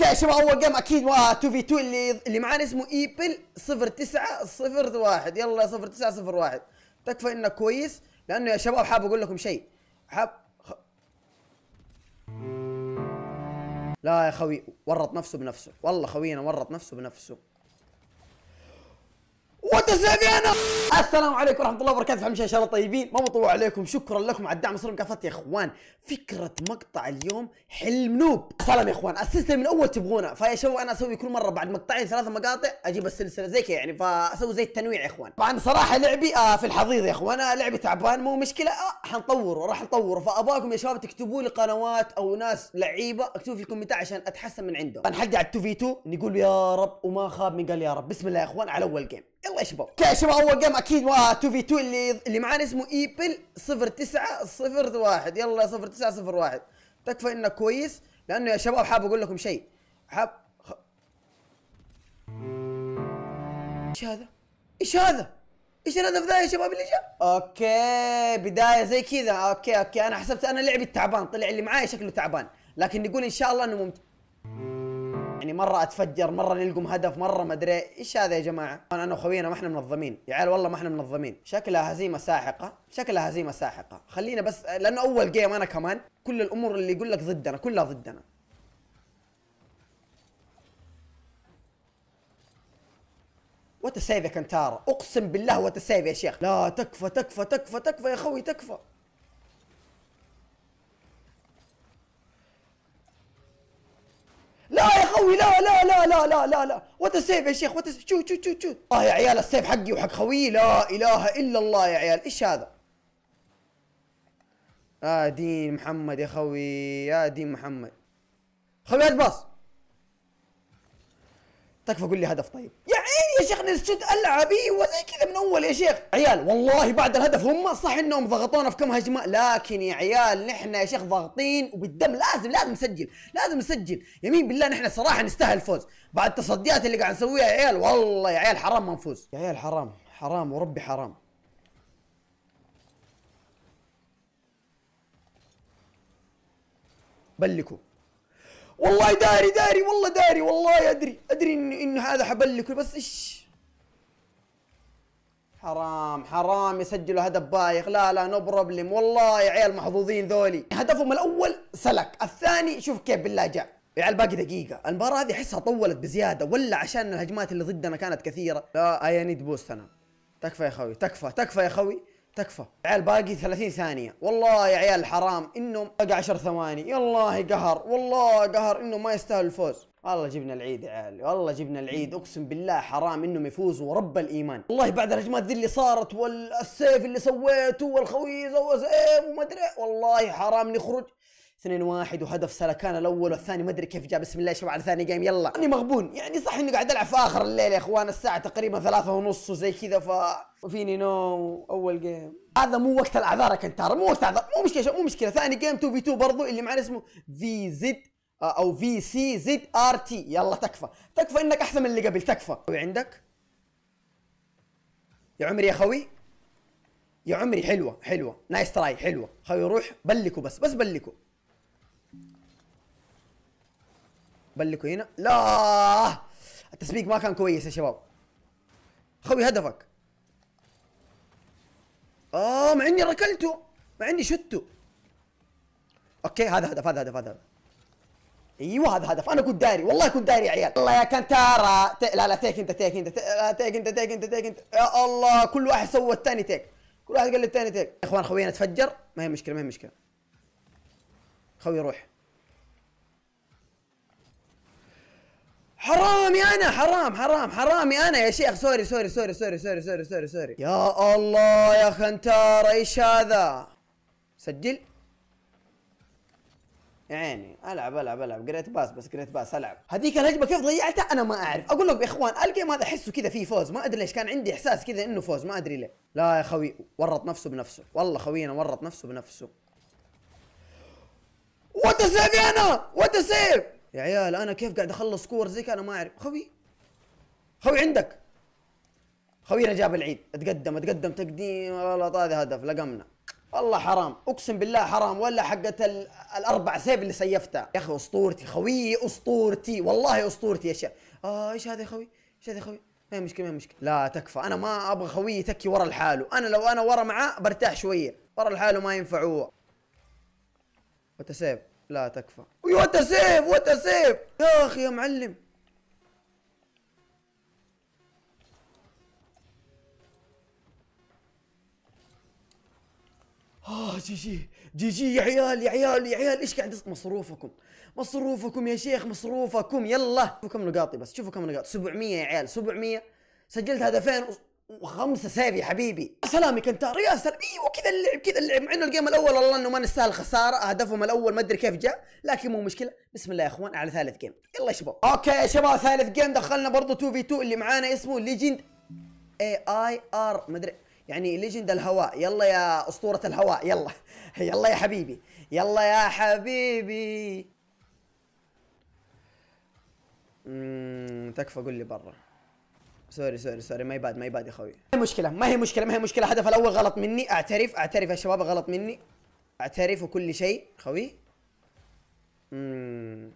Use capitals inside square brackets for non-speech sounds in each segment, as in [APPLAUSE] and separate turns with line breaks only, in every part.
اوكي يا شباب اول جيم اكيد 2 في 2 اللي اللي معانا اسمه ايبل 0901 يلا 0901 تكفى انك كويس لانه يا شباب حاب اقول لكم شيء حاب خ... لا يا خوي ورط نفسه بنفسه والله خوينا ورط نفسه بنفسه وتسلم السلام عليكم ورحمه الله وبركاته عم ان شاء الله طيبين ما بطوع عليكم شكرا لكم على الدعم صرنا مكافات يا اخوان فكره مقطع اليوم حلم نوب سلام يا اخوان السلسله من اول تبغونها فيا شباب انا اسوي كل مره بعد مقطعين ثلاث مقاطع اجيب السلسله زي كذا يعني فاسوي زي التنويع يا اخوان طبعا صراحه لعبي آه في الحضيض يا اخوان لعبي تعبان مو مشكله آه حنطوره راح نطوره فاباكم يا شباب تكتبوا لي قنوات او ناس لعيبه اكتبوا في الكومنتات عشان اتحسن من عنده نحدي على 2 في 2 نقول يا رب وما خاب من قال يا رب بسم الله يا اخوان على اول جيم يلا يا شباب اوكي يا شباب اول جيم اكيد 2 في 2 اللي اللي معانا اسمه ايبل 0901 يلا 0901 تكفى انه كويس لانه يا شباب حاب اقول لكم شيء حاب ايش هذا؟ ايش هذا؟ ايش الهدف ذا يا شباب اللي جاء؟ اوكي بدايه زي كذا اوكي اوكي انا حسبت انا لعبي تعبان طلع اللي معاي شكله تعبان لكن نقول ان شاء الله انه ممتاز يعني مره اتفجر مره نلقم هدف مره ما ادري ايش هذا يا جماعه انا وخوينا ما احنا منظمين يا عيال والله ما احنا منظمين شكلها هزيمه ساحقه شكلها هزيمه ساحقه خلينا بس لانه اول جيم انا كمان كل الامور اللي يقول لك ضدنا كلها ضدنا وتسايف يا كنتارا اقسم بالله وتسايف يا شيخ لا تكفى تكفى تكفى تكفى يا خوي تكفى خوي لا لا لا لا لا لا لا وات السيف يا شيخ وات شو شو شو شو اه يا عيال السيف حقي وحق خويي لا اله الا الله يا عيال ايش هذا يا آه، دين محمد يا خوي يا آه، دين محمد خوي باص تكفى قول لي هدف طيب يا عيني يا شيخ نسجد العبي وزي كذا من اول يا شيخ عيال والله بعد الهدف هم صح انهم ضغطونا في كم هجمه لكن يا عيال نحن يا شيخ ضاغطين وبالدم لازم لازم نسجل لازم نسجل يمين بالله نحن صراحه نستاهل الفوز بعد التصديات اللي قاعد نسويها يا عيال والله يا عيال حرام ما نفوز يا عيال حرام حرام وربي حرام بلكوا والله داري داري والله داري والله ادري ادري ان ان هذا حبلك بس ايش حرام حرام يسجلوا هدف بايخ لا لا نو بروبلم والله يا عيال محظوظين ذولي هدفهم الاول سلك الثاني شوف كيف بالله جاء يا عيال باقي دقيقة، المباراة هذه احسها طولت بزيادة ولا عشان الهجمات اللي ضدنا كانت كثيرة؟ لا اي نيد بوست انا. تكفى يا خوي، تكفى تكفى يا خوي، تكفى عيال باقي 30 ثانية والله يا عيال حرام انهم باقي 10 ثواني الله قهر والله قهر انهم ما يستاهلوا الفوز والله جبنا العيد يا عيال والله جبنا العيد اقسم بالله حرام انهم يفوزوا ورب الايمان والله بعد الهجمات ذي اللي صارت والسيف اللي سويته والخويزه وزيف وما ادري والله حرام نخرج 2 1 وهدف سلكان الاول والثاني ما ادري كيف جاب بسم الله شباب على ثاني جيم يلا اني مغبون يعني صح اني قاعد العب في اخر الليل يا اخوان الساعه تقريبا ثلاثة ونص وزي كذا ف وفيني نوم اول جيم هذا مو وقت الاعذار كنت ترى مو وقت اعذار مو مشكله مو مشكله ثاني جيم 2 في 2 برضو اللي معنا اسمه في زد آه، او في سي زد ار تي يلا تكفى تكفى انك احسن من اللي قبل تكفى عندك يا عمري يا خوي يا عمري حلوه حلوه نايس تراي حلوه خوي روح بلكوا بس بس بلكوا بلكوا هنا لا التسبيق ما كان كويس يا شباب خوي هدفك اه مع اني ركلته مع اني شدته اوكي هذا هدف هذا هدف هذا ايوه هذا هدف انا كنت داري والله كنت داري يا عيال الله يا كانتارا ت... لا لا تيك انت تيك انت آه، تيك انت تيك انت تيك انت يا الله كل واحد سوى الثاني تيك كل واحد قال للثاني تيك يا اخوان خوينا تفجر ما هي مشكله ما هي مشكله خوي روح حرامي انا حرام حرام حرامي انا يا شيخ سوري سوري سوري سوري سوري سوري سوري سوري يا الله يا خنتار ايش هذا سجل يا عيني العب العب العب جريت باس بس جريت باس العب هذيك الهجمه كيف ضيعتها انا ما اعرف اقول لكم يا اخوان الجيم هذا احسه كذا فيه فوز ما ادري ليش كان عندي احساس كذا انه فوز ما ادري ليه لا يا خوي ورط نفسه بنفسه والله خوينا ورط نفسه بنفسه وات سيف انا وات سيف يا عيال انا كيف قاعد اخلص كور زي كذا ما اعرف خوي خوي عندك خوينا جاب العيد اتقدم اتقدم تقديم والله هذا هدف لقمنا والله حرام اقسم بالله حرام ولا حقت الاربع سيف اللي سيفتها يا اخي اسطورتي خويي اسطورتي والله اسطورتي يا شيخ اه ايش هذا يا خوي ايش هذا يا خوي ما هي مشكله ما هي مشكله لا تكفى انا ما ابغى خويي يتكي ورا لحاله انا لو انا ورا معاه برتاح شويه ورا لحاله ما ينفع هو وتسيب لا تكفى وات سيف وات سيف يا اخي يا معلم اه جي جي جي جي يا عيال يا عيال يا عيال ايش قاعد مصروفكم مصروفكم يا شيخ مصروفكم يلا شوفوا كم نقاطي بس شوفوا كم نقاط 700 يا عيال 700 سجلت هدفين وخمسه سيف يا حبيبي سلامك انت يا سلام ايوه كذا اللعب كذا اللعب مع انه الجيم الاول والله انه ما نستاهل خساره هدفهم الاول ما ادري كيف جاء لكن مو مشكله بسم الله يا اخوان على ثالث جيم يلا يا شباب اوكي يا شباب ثالث جيم دخلنا برضه 2 في 2 اللي معانا اسمه ليجند اي اي ار ما ادري يعني ليجند الهواء يلا يا اسطوره الهواء يلا [LAUGHS] يلا يا حبيبي يلا يا حبيبي اممم تكفى قول لي برا سوري سوري سوري ما يباد ما يباد يا خوي ما هي مشكلة ما هي مشكلة ما هي مشكلة هدف الأول غلط مني أعترف أعترف يا شباب غلط مني أعترف وكل شيء خوي امم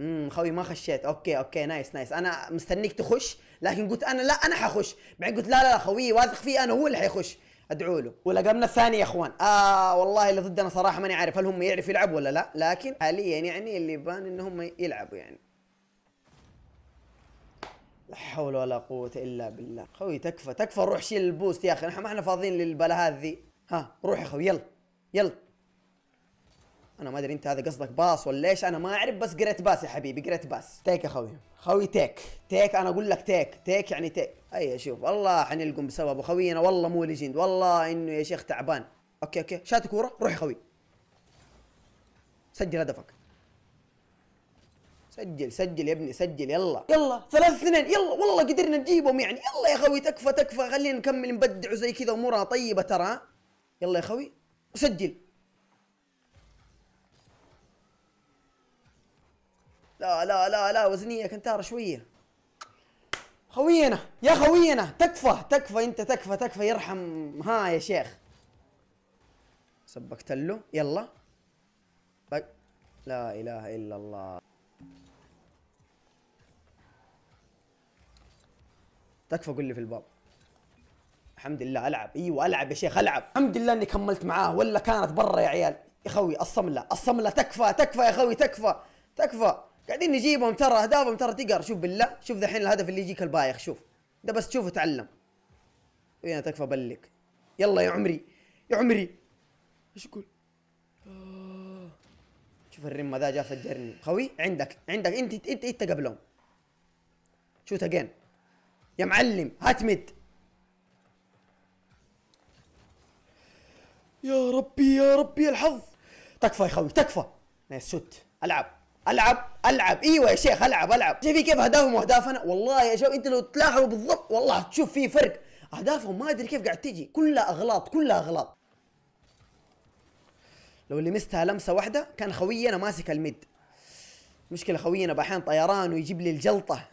امم خوي ما خشيت اوكي اوكي نايس نايس انا مستنيك تخش لكن قلت انا لا انا حخش بعدين قلت لا لا لا خوي واثق فيه انا هو اللي حيخش ادعوا له ولقمنا الثاني يا اخوان اه والله اللي ضدنا صراحه ماني عارف هل هم يعرفوا يلعبوا ولا لا لكن حاليا يعني اللي يبان انهم يلعبوا يعني لا حول ولا قوة إلا بالله خوي تكفى تكفى روح شيل البوست يا أخي نحن ما احنا فاضيين للبلاهات ذي ها روح يا خوي يلا يلا أنا ما أدري أنت هذا قصدك باص ولا إيش أنا ما أعرف بس قريت باس يا حبيبي قريت باس تيك يا خوي خوي تيك تيك أنا أقول لك تيك تيك يعني تيك أي شوف والله حنلقم بسببه خوينا والله مو ليجند والله إنه يا شيخ تعبان أوكي أوكي شات كورة روح يا خوي سجل هدفك سجل سجل يا ابني سجل يلا يلا ثلاث اثنين يلا والله قدرنا نجيبهم يعني يلا يا خوي تكفى تكفى خلينا نكمل نبدع زي كذا امورها طيبه ترى يلا يا خوي سجل لا لا لا لا وزنيه كنتارة شويه خوينا يا خوينا تكفى تكفى انت تكفى تكفى يرحم ها يا شيخ سبكت له يلا لا اله الا الله تكفى قول لي في الباب الحمد لله العب ايوه العب يا شيخ العب الحمد لله اني كملت معاه ولا كانت برا يا عيال يا خوي الصمله الصمله تكفى تكفى يا خوي تكفى تكفى قاعدين نجيبهم ترى اهدافهم ترى تقر شوف بالله شوف ذحين الهدف اللي يجيك البايخ شوف ده بس تشوفه تعلم هنا تكفى بلك يلا يا عمري يا عمري ايش يقول شوف الرمه ذا جاء فجرني خوي عندك عندك انت انت انت قبلهم شوت اجين يا معلم هات مد يا ربي يا ربي الحظ تكفى يا خوي تكفى يا سوت العب العب العب ايوه يا شيخ العب العب شايفين كيف اهدافهم واهدافنا والله يا شباب انت لو تلاحظوا بالضبط والله تشوف في فرق اهدافهم ما ادري كيف قاعد تجي كلها اغلاط كلها اغلاط لو لمستها لمسه واحده كان خوينا ماسك الميد مشكله خوينا بحين باحيان طيران ويجيب لي الجلطه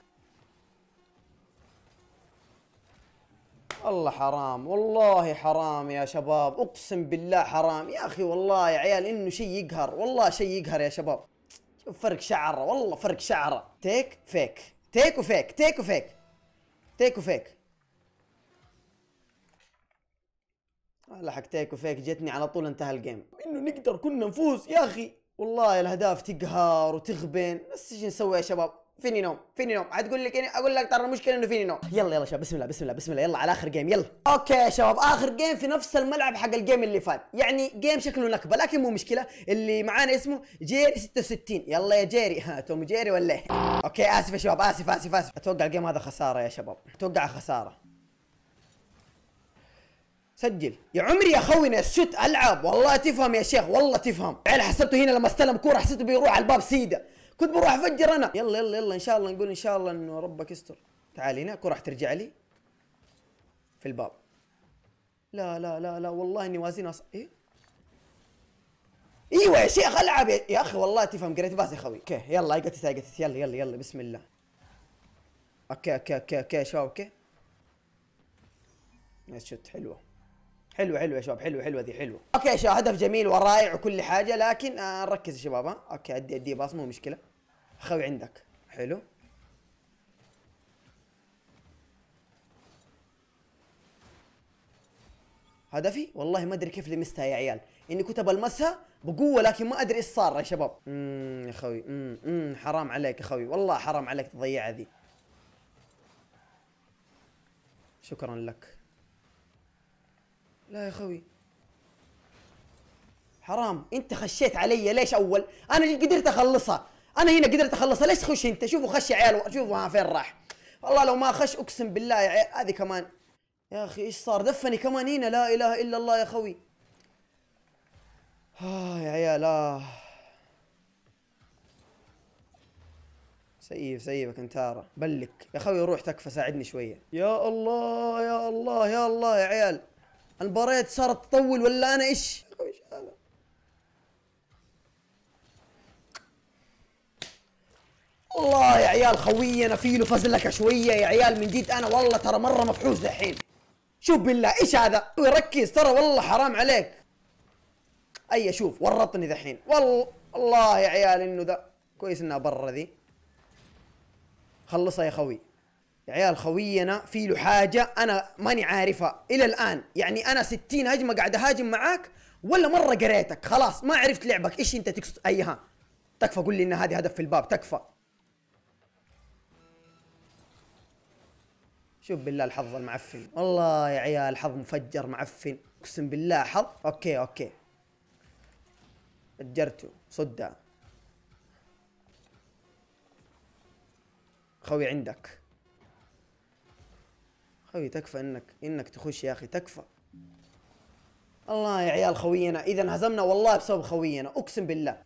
الله حرام والله حرام يا شباب اقسم بالله حرام يا اخي والله يا عيال انه شيء يقهر والله شيء يقهر يا شباب شوف فرق شعره والله فرق شعره تيك فيك تيك وفيك تيك وفيك تيك وفيك على حق تيك وفيك جتني على طول انتهى الجيم انه نقدر كنا نفوز يا اخي والله الاهداف تقهر وتغبن بس ايش نسوي يا شباب فيني نوم فيني نوم حتقول لك اقول لك ترى المشكله انه فيني نوم يلا يلا شباب بسم الله بسم الله بسم الله يلا على اخر جيم يلا اوكي يا شباب اخر جيم في نفس الملعب حق الجيم اللي فات يعني جيم شكله نكبه لكن مو مشكله اللي معانا اسمه جيري 66 يلا يا جيري ها توم جيري ولا ايه اوكي اسف يا شباب اسف اسف اسف اتوقع الجيم هذا خساره يا شباب اتوقع خساره سجل يا عمري يا خوينا الشوت العب والله تفهم يا شيخ والله تفهم يعني حسبته هنا لما استلم كوره حسيته بيروح على الباب سيده كنت بروح افجر انا يلا يلا يلا ان شاء الله نقول ان شاء الله انه ربك يستر تعالي هناك وراح ترجع لي في الباب لا لا لا لا والله اني وازين صح إيه؟ ايوه يا شيخ العب يا اخي والله تفهم قريت باس يا خوي اوكي يلا ايقتت ايقتت يلا يلا يلا بسم الله اوكي اوكي اوكي اوكي شباب اوكي نايس شوت حلوه حلوه حلوه يا شباب حلوه حلوه ذي حلوه اوكي يا شباب هدف جميل ورائع وكل حاجه لكن آه نركز يا شباب ها اوكي ادي ادي باص مو مشكله خوي عندك حلو هدفي والله ما ادري كيف لمستها يا عيال اني كنت بلمسها بقوه لكن ما ادري ايش صار يا شباب امم يا خوي امم حرام عليك يا خوي والله حرام عليك تضيعها ذي شكرا لك لا يا خوي حرام انت خشيت علي ليش اول انا قدرت اخلصها انا هنا قدرت اخلصها ليش تخش انت شوفوا خش يا عيال شوفوا ها فين راح والله لو ما خش اقسم بالله يا عيال هذه كمان يا اخي ايش صار دفني كمان هنا لا اله الا الله يا خوي آه يا عيال آه سيب سيبك انتارة بلك يا خوي روح تكفى ساعدني شوية يا الله يا الله يا الله يا عيال المباريات صارت تطول ولا انا ايش؟ ايش ايش والله يا عيال خوي انا له فزلكه شويه يا عيال من جد انا والله ترى مره مفحوس الحين شوف بالله ايش هذا؟ ركز ترى والله حرام عليك اي شوف ورطني ذحين والله والله يا عيال انه ذا كويس انها برا ذي خلصها يا خوي يا عيال خوينا في له حاجه انا ماني عارفها الى الان يعني انا 60 هجمه قاعد اهاجم معاك ولا مره قريتك خلاص ما عرفت لعبك ايش انت تقصد ايها تكفى قول لي ان هذه هدف في الباب تكفى شوف بالله الحظ المعفن والله يا عيال حظ مفجر معفن اقسم بالله حظ اوكي اوكي فجرته صدها خوي عندك خوي تكفى انك انك تخش يا اخي تكفى الله يا عيال خوينا اذا انهزمنا والله بسبب خوينا اقسم بالله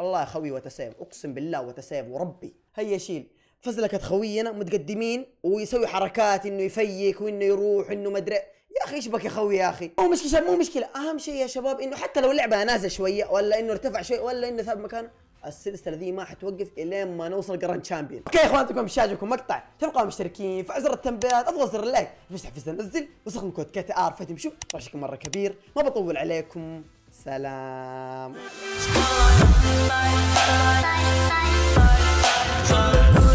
الله يا خوي وتساب اقسم بالله وتساب وربي هيا شيل فزلكت خوينا متقدمين ويسوي حركات انه يفيك وانه يروح انه ادري يا اخي ايش بك يا خوي يا اخي مو مشكله مو مشكله اهم شيء يا شباب انه حتى لو اللعبه نازله شويه ولا انه ارتفع شويه ولا انه ثاب مكانه السلسله ذي ما حتوقف الين ما نوصل جراند شامبيون اوكي يا اخوان تكون بشاجكم مقطع تبقوا مشتركين زر التنبيهات اضغط زر اللايك مش حفز انزل وسخن كود كي ار فاتم شوف راشكم مره كبير ما بطول عليكم سلام